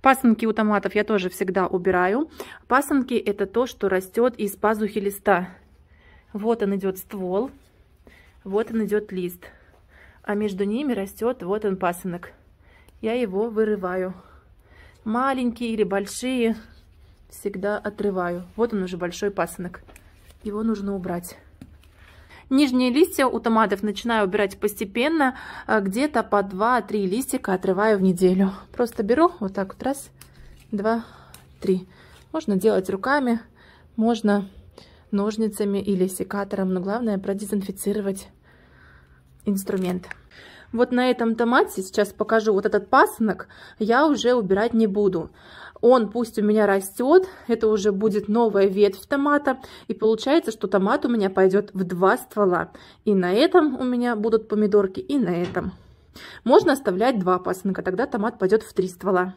Пасынки у томатов я тоже всегда убираю. Пасынки это то, что растет из пазухи листа. Вот он идет ствол, вот он идет лист. А между ними растет вот он пасынок. Я его вырываю. Маленькие или большие всегда отрываю. Вот он уже большой пасынок. Его нужно убрать. Нижние листья у томатов начинаю убирать постепенно, э, где-то по 2-3 листика отрываю в неделю. Просто беру вот так вот, раз, два, три. Можно делать руками, можно ножницами или секатором, но главное продезинфицировать инструмент. Вот на этом томате, сейчас покажу, вот этот пасынок я уже убирать не буду. Он пусть у меня растет, это уже будет новая ветвь томата. И получается, что томат у меня пойдет в два ствола. И на этом у меня будут помидорки, и на этом. Можно оставлять два пасынка, тогда томат пойдет в три ствола.